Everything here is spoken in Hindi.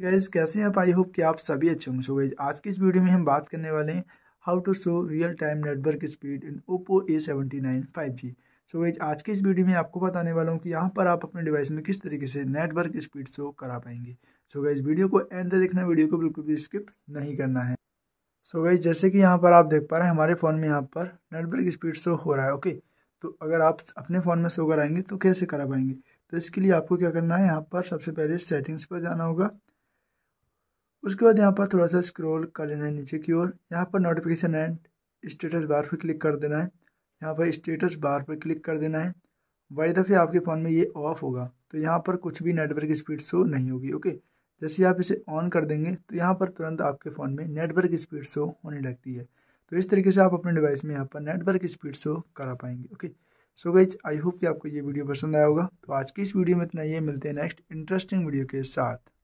गैस कैसे हैं आप आई होप कि आप सभी अच्छे होंगे सो गैज आज की इस वीडियो में हम बात करने वाले हैं how to show real time network speed in Oppo A seventy nine five G so guys आज की इस वीडियो में आपको बताने वाला हूँ कि यहाँ पर आप अपने डिवाइस में किस तरीके से नेटवर्क स्पीड शो करा पाएंगे सो गैज वीडियो को एंड तक देखना वीडियो को बिल्कुल भी स्किप नहीं करना है सो गैज जैसे कि यहाँ पर आप देख पा रहे हैं हमारे फ़ोन में यहाँ पर नेटवर्क स्पीड शो हो रहा है ओके तो अगर आप अपने फ़ोन में शो कराएंगे तो कैसे करा पाएंगे तो इसके लिए आपको क्या करना है यहाँ पर सबसे पहले सेटिंग्स पर जाना होगा उसके बाद यहाँ पर थोड़ा सा स्क्रॉल कर लेना है नीचे की ओर यहाँ पर नोटिफिकेशन एंड स्टेटस बार पर क्लिक कर देना है यहाँ पर स्टेटस बार पर क्लिक कर देना है बाई दफ़े आपके फ़ोन में ये ऑफ होगा तो यहाँ पर कुछ भी नेटवर्क स्पीड शो नहीं होगी ओके जैसे आप इसे ऑन कर देंगे तो यहाँ पर तुरंत आपके फ़ोन में नेटवर्क स्पीड शो होने लगती है तो इस तरीके से आप अपने डिवाइस में यहाँ पर नेटवर्क स्पीड शो करा पाएंगे ओके सो गई आई होप कि आपको ये वीडियो पसंद आया होगा तो आज की इस वीडियो में इतना ये मिलते हैं नेक्स्ट इंटरेस्टिंग वीडियो के साथ